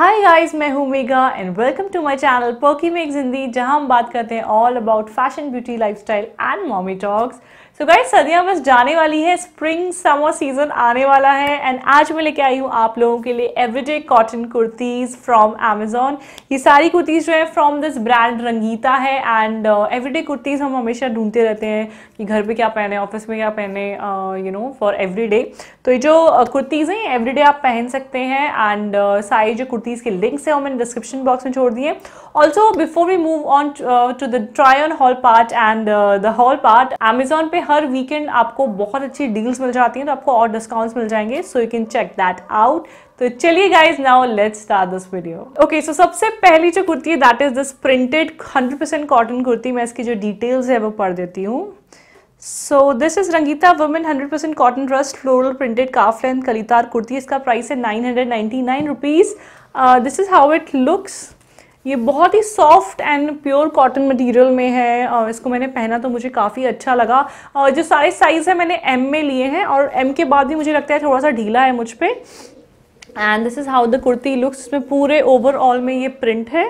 हाय guys मैं हूं Megha and welcome to my channel Perky make Hindi जहां हम बात करते हैं all about fashion beauty lifestyle and mommy talks तो गाइस सर्दियाँ बस जाने वाली है स्प्रिंग समर सीजन आने वाला है एंड आज मैं लेके आई हूँ आप लोगों के लिए everyday cotton kurtis from Amazon ये सारी कुर्तीज़ जो है फ्रॉम दिस ब्रांड रंगीता है एंड एवरीडे कुर्तीज़ हम हमेशा ढूंढते रहते हैं कि घर पे क्या पहने ऑफिस में क्या पहने यू नो फॉर एवरी तो ये जो uh, कुर्तीज़ हैं एवरीडे आप पहन सकते हैं एंड uh, सारी जो कुर्तीज़ के लिंक्स हैं वो मैंने डिस्क्रिप्शन बॉक्स में छोड़ दिए also before we move on to the try on haul part and the haul part Amazon पे हर वीकेंड आपको बहुत अच्छी डील्स मिल जाती हैं तो आपको और डिस्काउंट्स मिल जाएंगे so you can check that out तो चलिए guys now let's start this video okay so सबसे पहली जो कुर्ती है that is this printed 100% cotton kurti मैं इसकी जो डिटेल्स है वो पढ़ देती हूँ so this is Rangita women 100% percent cotton dress floral printed calf length kalidar kurti इसका प्राइस है nine hundred ninety nine rupees this is how it looks ये बहुत ही soft and pure cotton material में है और इसको मैंने पहना तो मुझे काफ़ी अच्छा लगा और जो सारे साइज़ है मैंने एम में लिए हैं और एम के बाद भी मुझे लगता है थोड़ा सा ढीला है मुझ पर and this is how the kurti looks इसमें पूरे ओवरऑल में ये प्रिंट है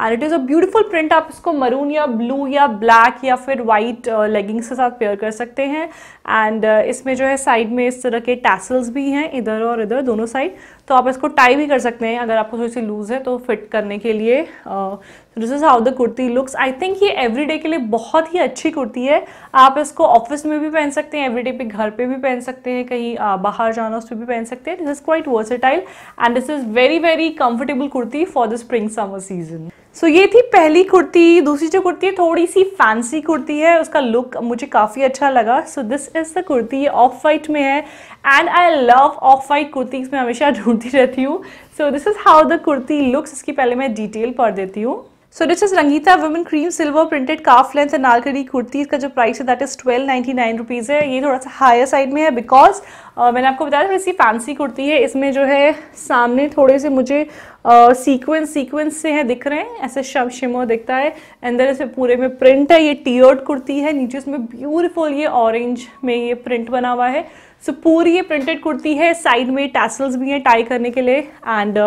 and it is a beautiful print आप इसको मरून या ब्लू या ब्लैक या फिर वाइट लेगिंग्स के साथ पेयर कर सकते हैं एंड uh, इसमें जो है साइड में इस तरह के टैसल्स भी हैं इधर और इधर दोनों साइड तो आप इसको टाई भी कर सकते हैं अगर आपको थोड़ी सी लूज़ है तो फिट करने के लिए this is how the kurti looks I think ये एवरीडे के लिए बहुत ही अच्छी कुर्ती है आप इसको ऑफिस में भी पहन सकते हैं एवरीडे पे घर पे भी पहन सकते हैं कहीं uh, बाहर जाना उस पर भी पहन सकते हैं this is quite versatile and this is very very comfortable kurti for the spring summer season so so, ये थी पहली कुर्ती दूसरी जो कुर्ती है थोड़ी सी फैंसी कुर्ती है उसका लुक मुझे काफ़ी अच्छा लगा so this is the kurti ये ऑफ वाइट में है and I love off white kurti मैं हमेशा ढूंढती रहती हूँ so this is how the kurti looks इसकी पहले मैं डिटेल पढ़ देती हूँ so this is Rangita women cream silver printed calf length नालकड़ी कुर्ती इसका जो प्राइस है that is twelve ninety nine rupees है ये थोड़ा सा हायर साइड में है बिकॉज uh, मैंने आपको बताया था इसी फैंसी कुर्ती है इसमें जो है सामने थोड़े से मुझे सीक्वेंस सीक्वेंस से हैं दिख रहे हैं ऐसे शव शिमो दिखता है अंदर ऐसे पूरे में प्रिंट है ये टीयर्ड कुर्ती है नीचे उसमें ब्यूटीफुल ये ऑरेंज में ये प्रिंट बना हुआ है सो so, पूरी ये प्रिंटेड कुर्ती है साइड में टैसल्स भी हैं टाई करने के लिए एंड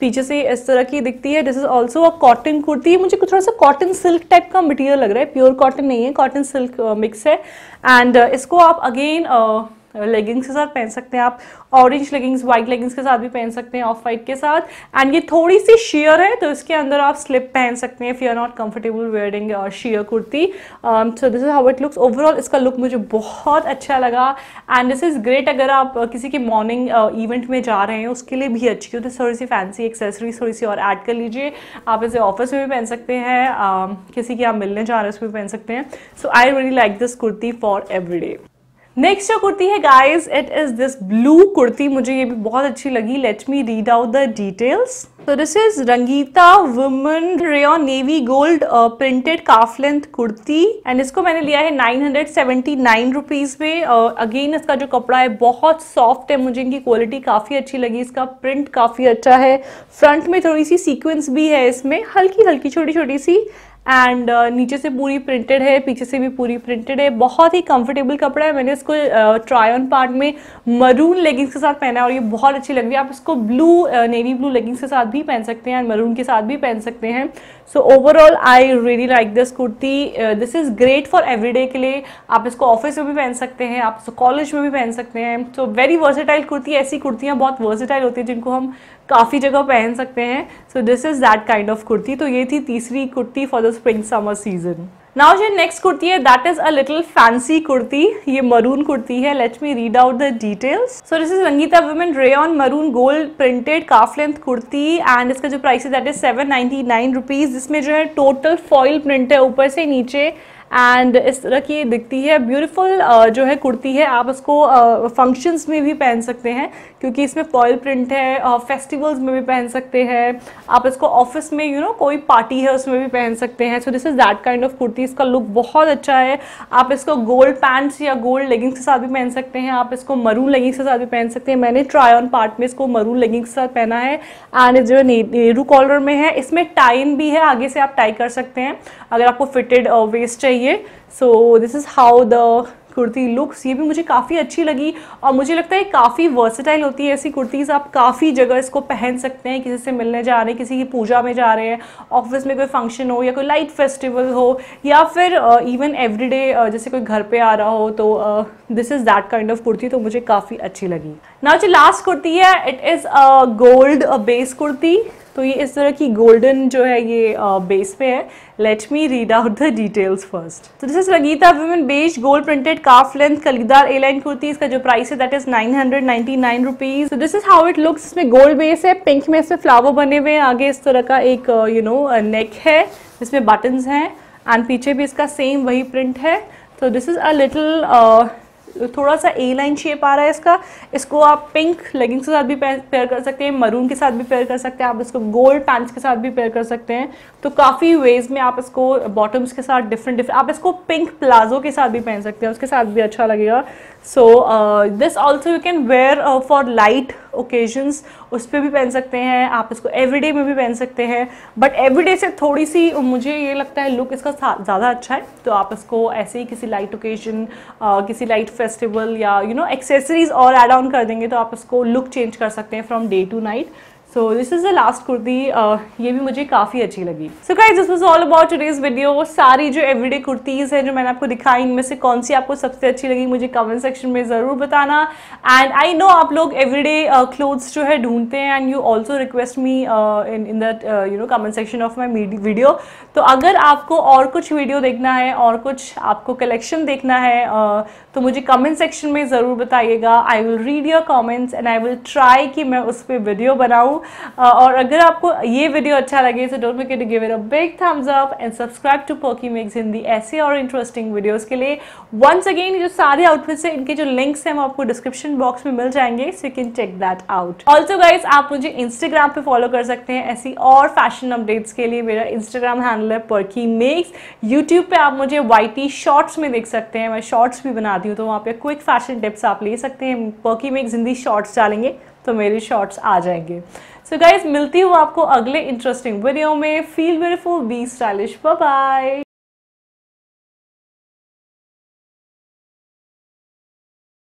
पीछे से इस तरह की दिखती है this is also a cotton kurti मुझे कुछ थोड़ा सा कॉटन सिल्क टाइप का मटेरियल लग रहा है प्योर कॉटन नहीं है कॉटन सिल्क मिक्स है एंड uh, इसको आप अगेन लेगिंग्स के साथ पहन सकते हैं आप ऑरेंज लेगिंग्स वाइट लेगिंग्स के साथ भी पहन सकते हैं ऑफ वाइट के साथ एंड ये थोड़ी सी शेयर है तो इसके अंदर आप स्लिप पहन सकते हैं if you are not comfortable wearing sheer kurti so this is how it looks overall इसका लुक मुझे बहुत अच्छा लगा एंड दिस इज़ ग्रेट अगर आप uh, किसी के मॉर्निंग इवेंट में जा रहे हैं उसके लिए भी अच्छी होती तो है थोड़ी सी फैंसी एक्सेसरीज थोड़ी सी और ऐड कर लीजिए आप इसे ऑफिस में भी पहन सकते हैं um, किसी के आप मिलने जा रहे हैं उसमें भी पहन सकते हैं so I really like this kurti for every day next जो कुर्ती है guys it is this blue kurti मुझे ये भी बहुत अच्छी लगी let me read out the details तो this is Rangita woman rayon navy gold printed calf length kurti and इसको मैंने लिया है nine hundred seventy nine rupees में अगेन uh, इसका जो कपड़ा है बहुत सॉफ्ट है मुझे इनकी क्वालिटी काफ़ी अच्छी लगी इसका प्रिंट काफ़ी अच्छा है फ्रंट में थोड़ी सी सीक्वेंस भी है इसमें हल्की हल्की छोटी छोटी सी एंड uh, नीचे से पूरी प्रिंटेड है पीछे से भी पूरी प्रिंटेड है बहुत ही कंफर्टेबल कपड़ा है मैंने इसको ट्राई ऑन पार्ट में मरून लेगिंग्स के साथ पहना है और ये बहुत अच्छी लग रही है आप इसको ब्लू नेवी ब्लू लेगिंग्स के साथ भी पहन सकते हैं एंड मरून के साथ भी पहन सकते हैं so overall I really like this kurti this is great for everyday के लिए आप इसको ऑफिस में भी पहन सकते हैं आप इसको कॉलेज में भी पहन सकते हैं सो वेरी वर्सेटाइल कुर्ती ऐसी कुर्तियाँ बहुत वर्सेटाइल होती हैं जिनको हम काफ़ी जगह पहन सकते हैं so this is that kind of kurti तो ये थी तीसरी kurti for the spring summer season. Now your next kurti hai that is a little fancy kurti. ये maroon kurti है. Let me read out the details. So this is Rangita women rayon maroon gold printed calf length kurti and इसका जो price है that is 799 rupees. इसमें जो है total foil print है ऊपर से नीचे एंड इस तरह की दिखती है ब्यूटीफुल जो है कुर्ती है आप इसको फंक्शंस में भी पहन सकते हैं क्योंकि इसमें फॉयल प्रिंट है फेस्टिवल्स में भी पहन सकते हैं आप इसको ऑफिस में यू you नो know, कोई पार्टी है उसमें भी पहन सकते हैं so this is that kind of kurti इसका लुक बहुत अच्छा है आप इसको गोल्ड पैंट्स या गोल्ड लेगिंग्स के साथ भी पहन सकते हैं आप इसको मरून लेगिंग्स के साथ भी पहन सकते हैं मैंने ट्राई ऑन पार्ट में इसको मरून लेगिंग्स के साथ पहना है एंड जो नेहरू कॉलर में है इसमें टाइम भी है आगे से आप टाई कर सकते हैं अगर आपको फिटेड वेस्ट चाहिए चाहिए so this is how the kurti looks ये भी मुझे काफ़ी अच्छी लगी और मुझे लगता है काफ़ी वर्सेटाइल होती है ऐसी कुर्तीज़ आप काफ़ी जगह इसको पहन सकते हैं किसी से मिलने जा रहे हैं किसी की पूजा में जा रहे हैं ऑफिस में कोई फंक्शन हो या कोई लाइट फेस्टिवल हो या फिर इवन uh, एवरीडे uh, जैसे कोई घर पे आ रहा हो तो this is that kind of kurti तो मुझे काफ़ी अच्छी लगी ना जो लास्ट कुर्ती है it is a gold base kurti तो ये इस तरह की गोल्डन जो है ये बेस पे है let me read out the details first तो this is Rangita women beige gold printed calf length kalidar A line kurti इसका जो प्राइस है that is nine hundred ninety nine rupees this is how it looks इसमें gold base है pink में इसमें flower बने हुए हैं आगे इस तरह का एक यू नो नेक है इसमें बटन्स हैं एंड पीछे भी इसका सेम वही प्रिंट है तो दिस इज़ अ लिटल थोड़ा सा ए लाइन शेप आ रहा है इसका इसको आप पिंक लेगिंग्स के साथ भी पेयर कर सकते हैं मरून के साथ भी पेयर कर सकते हैं आप इसको गोल्ड पैंट्स के साथ भी पेयर कर सकते हैं तो काफ़ी वेज में आप इसको बॉटम्स के साथ डिफरेंट डिफरेंट आप इसको पिंक प्लाजो के साथ भी पहन सकते हैं उसके साथ भी अच्छा लगेगा so this also you can wear for light occasions उस पर भी पहन सकते हैं आप इसको एवरीडे में भी पहन सकते हैं बट एवरीडे से थोड़ी सी मुझे ये लगता है लुक इसका ज़्यादा अच्छा है तो आप इसको ऐसे ही किसी लाइट ओकेजन किसी लाइट फेस्टिवल या यू नो एक्सेसरीज और एड ऑन कर देंगे तो आप इसको लुक चेंज कर सकते हैं from day to night so this is the last kurti ये भी मुझे काफ़ी अच्छी लगी so guys this was all about today's video सारी जो एवरीडे कुर्तीज़ हैं जो मैंने आपको दिखाई इनमें से कौन सी आपको सबसे अच्छी लगी मुझे कमेंट सेक्शन में ज़रूर बताना एंड आई नो आप लोग एवरीडे क्लोथ्स जो है ढूंढते हैं and you also request me in in that you know comment section of my video तो अगर आपको और कुछ वीडियो देखना है और कुछ आपको कलेक्शन देखना है uh, तो मुझे कमेंट सेक्शन में ज़रूर बताइएगा I will read your comments and I will try कि मैं उस पर वीडियो बनाऊँ और अगर आपको ये वीडियो अच्छा लगे तो don't make to give it a big thumbs up and subscribe to Perky Makes Hindi ऐसे और इंटरेस्टिंग वीडियोज़ के लिए वंस अगेन जो सारे आउटफिट्स हैं इनके जो लिंक्स हैं वो आपको डिस्क्रिप्शन बॉक्स में मिल जाएंगे so you can check that out also guys आप मुझे इंस्टाग्राम पर फॉलो कर सकते हैं ऐसी और फैशन अपडेट्स के लिए मेरा इंस्टाग्राम हैंडल है पर्की मेक्स यूट्यूब पर आप मुझे वाई शॉर्ट्स में देख सकते हैं मैं शॉर्ट्स भी बनाती हूँ तो वहाँ पर क्विक फैशन टिप्स आप ले सकते हैं पर्की मेक्स हिंदी शॉर्ट्स डालेंगे तो मेरे शॉर्ट्स आ जाएंगे सो गाइज मिलती हूँ आपको अगले इंटरेस्टिंग वीडियो में feel beautiful be stylish bye